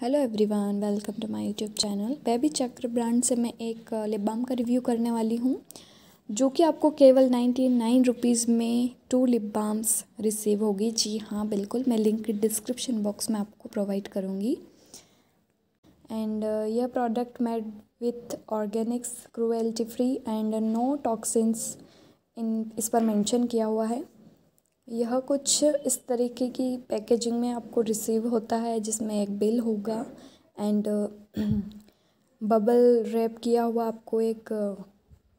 hello everyone welcome to my YouTube channel baby Chakra brand से मैं एक लिप uh, बाम का रिव्यू करने वाली हूँ जो कि आपको केवल नाइन्टी नाइन रुपीज़ में टू लिप बाम्स रिसीव होगी जी हाँ बिल्कुल मैं लिंक डिस्क्रिप्शन बॉक्स में आपको प्रोवाइड करूँगी एंड uh, यह product made with organics cruelty free and no toxins इन इस पर मैंशन किया हुआ है यह कुछ इस तरीके की पैकेजिंग में आपको रिसीव होता है जिसमें एक बिल होगा एंड बबल रैप किया हुआ आपको एक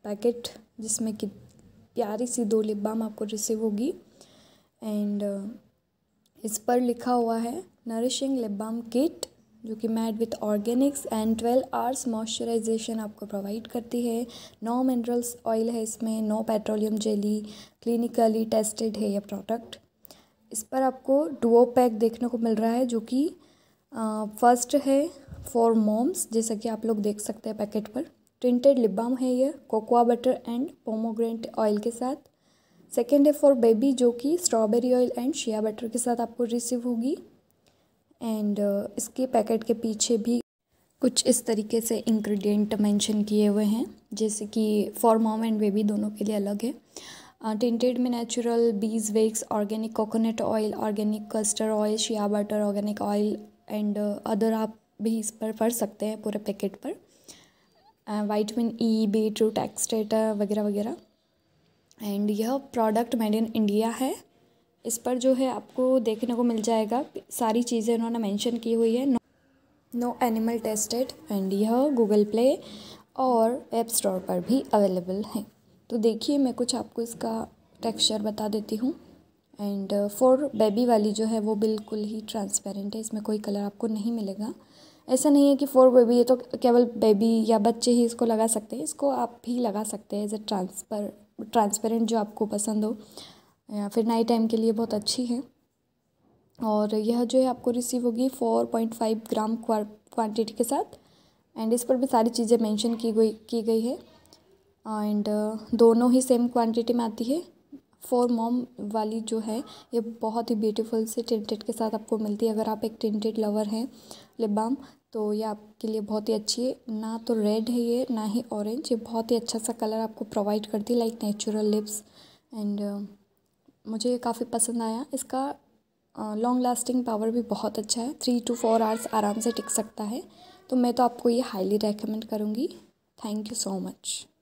पैकेट जिसमें कि प्यारी सी दो लिप बाम आपको रिसीव होगी एंड इस पर लिखा हुआ है नरिशिंग लिप बाम किट जो कि made with organics and 12 hours moisturization आपको प्रोवाइड करती है नो मिनरल्स ऑयल है इसमें no petroleum jelly clinically tested है यह प्रोडक्ट इस पर आपको डुओ पैक देखने को मिल रहा है जो कि फर्स्ट है फॉर मोम्स जैसा कि आप लोग देख सकते हैं पैकेट पर प्रिंटेड लिप बाम है यह cocoa butter and pomegranate oil के साथ सेकेंड है फॉर बेबी जो कि strawberry oil and shea butter के साथ आपको रिसीव होगी एंड uh, इसके पैकेट के पीछे भी कुछ इस तरीके से इंग्रेडिएंट मेंशन किए हुए हैं जैसे कि फॉर मॉम एंड बेबी दोनों के लिए अलग है टेंटेड uh, में natural beeswax organic coconut oil organic castor oil shea butter organic oil and other आप भी इस पर पढ़ सकते हैं पूरे पैकेट पर vitamin E beetroot extract वगैरह वगैरह एंड यह प्रोडक्ट मेड इन इंडिया है इस पर जो है आपको देखने को मिल जाएगा सारी चीज़ें उन्होंने मेंशन की हुई है नो एनिमल टेस्टेड एंड यह गूगल प्ले और ऐप स्टोर पर भी अवेलेबल है तो देखिए मैं कुछ आपको इसका टेक्सचर बता देती हूँ एंड फॉर बेबी वाली जो है वो बिल्कुल ही ट्रांसपेरेंट है इसमें कोई कलर आपको नहीं मिलेगा ऐसा नहीं है कि फॉर बेबी ये तो केवल बेबी या बच्चे ही इसको लगा सकते हैं इसको आप भी लगा सकते हैं एज ए ट्रांसपर ट्रांसपेरेंट जो आपको पसंद हो या फिर नाइट टाइम के लिए बहुत अच्छी है और यह जो है आपको रिसीव होगी four point five gram quantity के साथ एंड इस पर भी सारी चीज़ें मेंशन की गई की गई है एंड दोनों ही सेम क्वांटिटी में आती है फोर मॉम वाली जो है ये बहुत ही ब्यूटीफुल से टिंटेड के साथ आपको मिलती है अगर आप एक टिंटेड लवर हैं लिप बाम तो ये आपके लिए बहुत ही अच्छी है ना तो रेड है ये ना ही ऑरेंज ये बहुत ही अच्छा सा कलर आपको प्रोवाइड करती है लाइक नेचुरल लिप्स एंड मुझे ये काफ़ी पसंद आया इसका लॉन्ग लास्टिंग पावर भी बहुत अच्छा है थ्री टू फोर आवर्स आराम से टिक सकता है तो मैं तो आपको ये हाईली रेकमेंड करूँगी थैंक यू सो मच